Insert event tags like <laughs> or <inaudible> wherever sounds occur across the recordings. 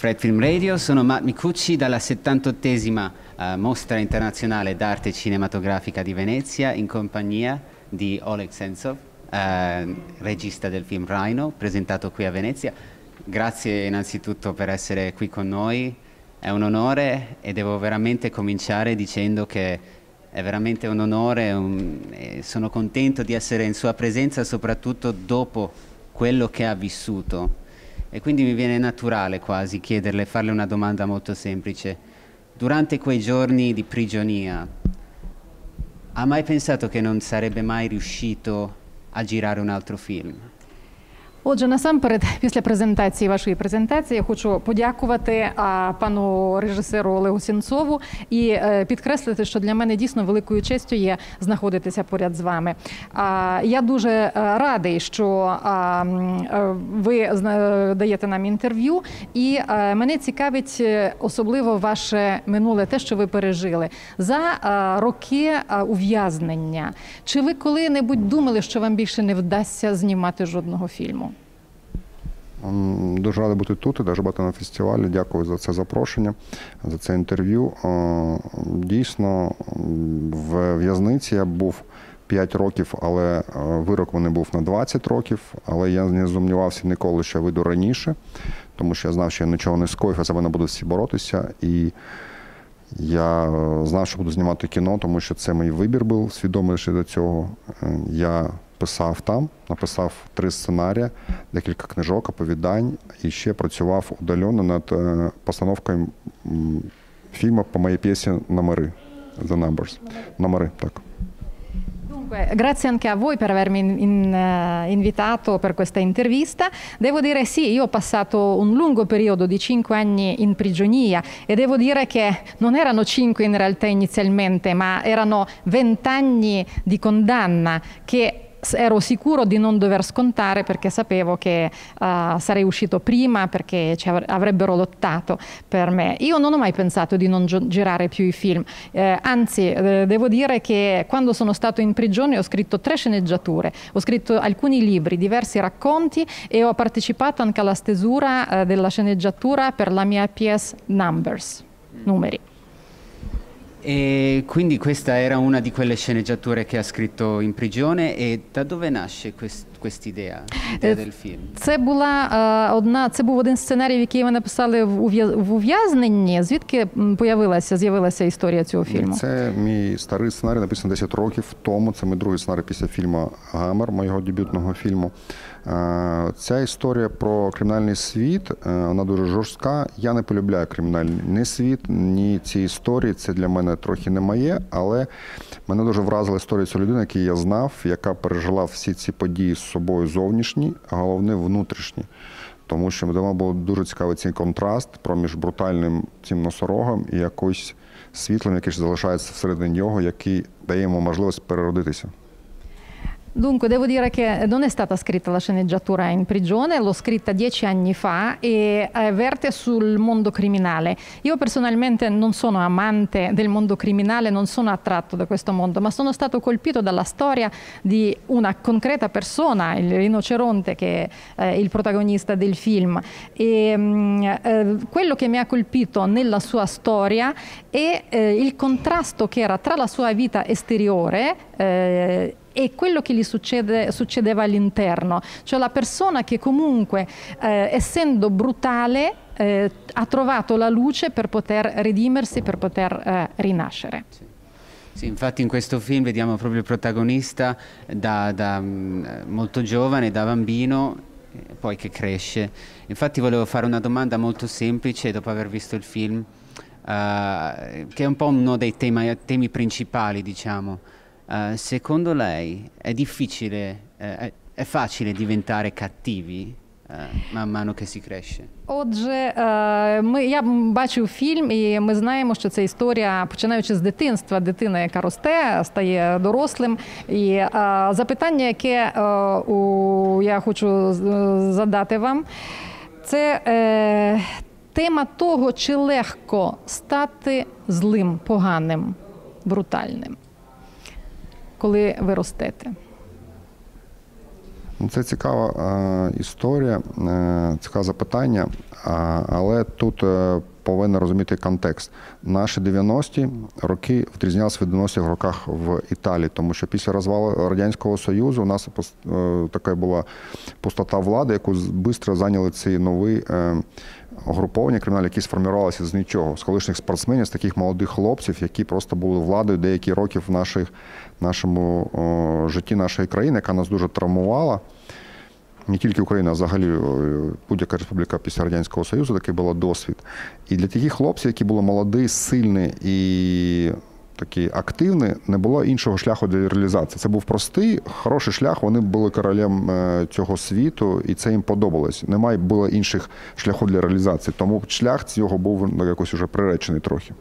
Fred Film Radio, sono Matt Micucci dalla 78esima eh, Mostra Internazionale d'Arte Cinematografica di Venezia in compagnia di Oleg Sensov, eh, regista del film Rhino, presentato qui a Venezia. Grazie innanzitutto per essere qui con noi, è un onore e devo veramente cominciare dicendo che è veramente un onore, un, eh, sono contento di essere in sua presenza soprattutto dopo quello che ha vissuto e quindi mi viene naturale quasi chiederle, farle una domanda molto semplice. Durante quei giorni di prigionia, ha mai pensato che non sarebbe mai riuscito a girare un altro film? Отже, насамперед, <laughs> після презентації вашої презентації, я хочу подякувати а, пану режисеру Олегу Сінцову і е, підкреслити, що для мене дійсно великою честю є знаходитися поряд з вами. А я дуже е, радий, що а, е, ви е, даєте нам інтерв'ю, і а, мене цікавить особливо ваше минуле, те, що ви пережили за а, роки ув'язнення. Чи ви коли-небудь думали, що вам більше не вдасться знімати жодного фільму? Ем, дуже радий бути тут дуже багато на фестивалі. Дякую за це запрошення, за це інтерв'ю. Е, дійсно, в в'язниці я був 5 років, але е, вирок мене був на 20 років. Але я не зумнівався ніколи, що я вийду раніше, тому що я знав, що я нічого не скоїв, а за мене будуть всі боротися. І я е, знав, що буду знімати кіно, тому що це мій вибір був свідомий ще до цього. Я писав там, написав три сценарії, декілька книжок, оповідань і ще працював удалено над постановкою фільму по моїй п'єсі «Номери», «The Numbers». «Номери», так. Grazie anche a voi per avermi in, in, uh, invitato per questa intervista. Devo dire sì, io ho passato un lungo periodo di 5 anni in prigionia e devo dire che non erano 5 in realtà inizialmente, ma erano 20 anni di condanna che ero sicuro di non dover scontare perché sapevo che uh, sarei uscito prima perché avrebbero lottato per me. Io non ho mai pensato di non girare più i film, eh, anzi eh, devo dire che quando sono stato in prigione ho scritto tre sceneggiature, ho scritto alcuni libri, diversi racconti e ho partecipato anche alla stesura eh, della sceneggiatura per la mia PS Numbers, numeri. E quindi questa era una di quelle sceneggiature che ha scritto in prigione e da dove nasce questo? Quest'idea ідея eh, del film. Це була е, одна, це був один сценарій, який ми написали в ув'язненні. Звідки появилася, з'явилася історія цього фільму? Це мій старий сценарій, написаний 10 років тому. Це мій другий сценарій після фільму Гамер, моєго дебютного фільму. Е, ця історія про кримінальний світ, е, вона дуже жорстка. Я не полюбляю кримінальний світ, ні ці історії. Це для мене трохи не моє, але мене дуже вразила історія цієї людини, яку я знав, яка пережила всі ці події собою зовнішні, а головне внутрішні. Тому що вдома був дуже цікавий цей контраст проміж брутальним цим носорогом і якось світлом, яке ж залишається всередині нього, який дає йому можливість переродитися. Dunque, devo dire che non è stata scritta la sceneggiatura in prigione, l'ho scritta dieci anni fa e eh, verte sul mondo criminale. Io personalmente non sono amante del mondo criminale, non sono attratto da questo mondo, ma sono stato colpito dalla storia di una concreta persona, il rinoceronte che è eh, il protagonista del film. E, mh, mm, eh, quello che mi ha colpito nella sua storia è eh, il contrasto che era tra la sua vita esteriore eh, e quello che gli succede, succedeva all'interno, cioè la persona che comunque eh, essendo brutale eh, ha trovato la luce per poter redimersi, per poter eh, rinascere. Sì. infatti in questo film vediamo proprio il protagonista da, da mm, molto giovane, da bambino, poi che cresce. Infatti volevo fare una domanda molto semplice dopo aver visto il film, uh, che è un po' uno dei temi, temi principali, diciamo. Uh, secondo lei è difficile, eh, è, è facile diventare cattivi eh, Man mano che Отже, е, ми я бачив фільм, і ми знаємо, що це історія починаючи з дитинства. Дитина, яка росте, стає дорослим. І е, запитання, яке е, я хочу задати вам, це тема того, чи легко стати злим, поганим, брутальним коли ви ростете? Ну, це цікава е, історія, е, цікаве запитання, але тут е, повинна розуміти контекст. Наші 90-ті роки відрізнялися від 90-х роках в Італії, тому що після розвалу радянського союзу у нас е, така була пустота влади, яку швидко зайняли ці нові е, груповання кримінальні, які сформувалися з нічого, з колишніх спортсменів, з таких молодих хлопців, які просто були владою деякі роки в нашому житті нашої країни, яка нас дуже травмувала не тільки Україна, а взагалі е, будь-яка республіка після радянського союзу такий була досвід. І для таких хлопців, які були молоді, сильні і такі активні, не було іншого шляху для реалізації. Це був простий, хороший шлях. Вони були королем е, цього світу, і це їм подобалось. Немає було інших шляхів для реалізації. Тому шлях цього був ну, якось уже приречений трохи.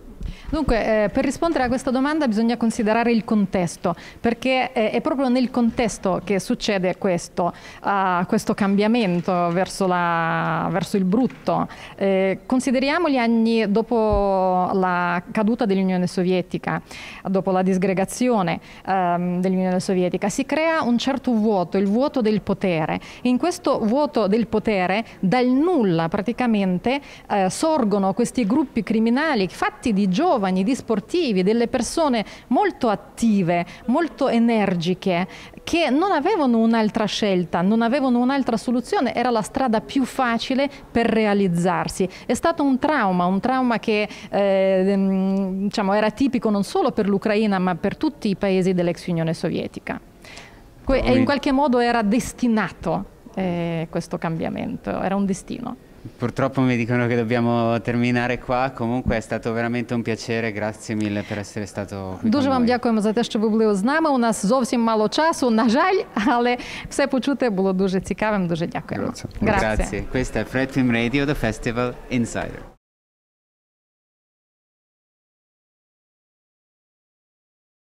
Dunque, eh, per rispondere a questa domanda bisogna considerare il contesto, perché eh, è proprio nel contesto che succede questo, uh, questo cambiamento verso, la, verso, il brutto. Eh, consideriamo gli anni dopo la caduta dell'Unione Sovietica, dopo la disgregazione um, dell'Unione Sovietica, si crea un certo vuoto, il vuoto del potere. In questo vuoto del potere, dal nulla praticamente, eh, sorgono questi gruppi criminali fatti di giovani, di sportivi, delle persone molto attive, molto energiche, che non avevano un'altra scelta, non avevano un'altra soluzione, era la strada più facile per realizzarsi. È stato un trauma, un trauma che eh, mm, diciamo, era tipico non solo per l'Ucraina ma per tutti i paesi dell'ex Unione Sovietica. Que in qualche modo era destinato eh, questo cambiamento, era un destino. Purtroppo mi dicono che dobbiamo terminare qua. Comunque è stato veramente un piacere. Grazie mille per essere stato qui. Дуже вам дякуємо за те, що ви були з нами. У нас зовсім мало часу. На жаль, але все почуте було дуже цікавим. Дуже дякуємо. Grazie. Grazie. Grazie. Questo è Fred Film Radio, The Festival Insider.